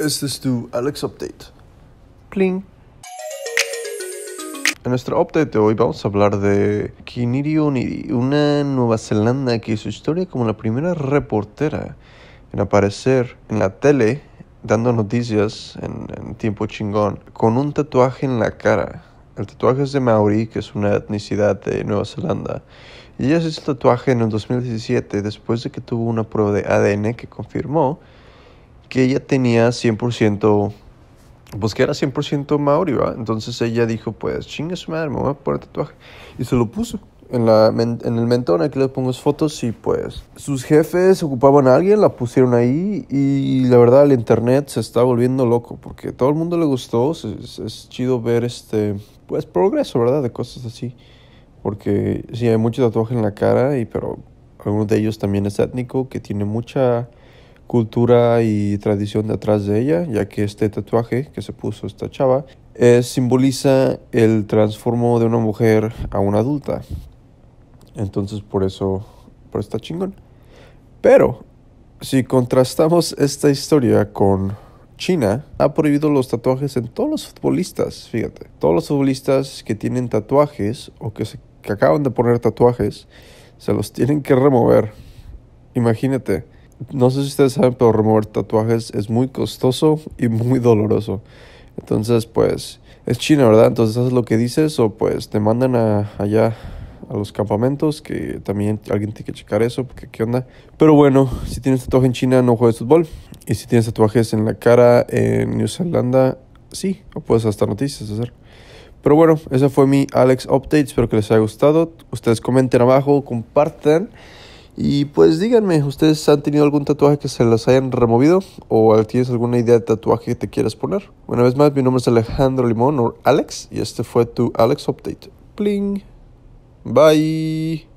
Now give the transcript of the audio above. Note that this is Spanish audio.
Este es tu Alex Update. Pling. En nuestro update de hoy vamos a hablar de Kiniri Oniri, una Nueva Zelanda que hizo historia como la primera reportera en aparecer en la tele dando noticias en, tiempo chingón con un tatuaje en la cara. El tatuaje es de Maori, que es una etnicidad de Nueva Zelanda. Y ella se hizo el tatuaje en el 2017 después de que tuvo una prueba de ADN que confirmó que ella tenía 100%, pues que era 100% maori, ¿verdad? Entonces ella dijo, pues chinga su madre, me voy a poner tatuaje. Y se lo puso en, la, en el mentón, aquí le pongo fotos y pues sus jefes ocupaban a alguien, la pusieron ahí y la verdad el internet se está volviendo loco porque todo el mundo le gustó, es, chido ver este, pues progreso, ¿verdad? De cosas así, porque sí hay mucho tatuaje en la cara y pero algunos de ellos también es étnico, que tiene mucha cultura y tradición detrás de ella, ya que este tatuaje que se puso esta chava eh, simboliza el transformo de una mujer a una adulta. Entonces por eso, por está chingón. Pero si contrastamos esta historia con China, ha prohibido los tatuajes en todos los futbolistas, fíjate. Todos los futbolistas que tienen tatuajes o que, se, que acaban de poner tatuajes, se los tienen que remover. Imagínate, no sé si ustedes saben, pero remover tatuajes es muy costoso y muy doloroso. Entonces, pues, es China, ¿verdad? Entonces haces lo que dices o pues te mandan allá a los campamentos, que también alguien tiene que checar eso, porque qué onda. Pero bueno, si tienes tatuaje en China, no juegues fútbol. Y si tienes tatuajes en la cara en Nueva Zelanda, sí, o puedes hasta noticias hacer. Pero bueno, ese fue mi Alex Update, espero que les haya gustado. Ustedes comenten abajo, compartan. Y pues díganme, ¿ustedes han tenido algún tatuaje que se los hayan removido? ¿O tienes alguna idea de tatuaje que te quieras poner? Una vez más, mi nombre es Alejandro Limón o Alex y este fue tu Alex Update. Pling. Bye.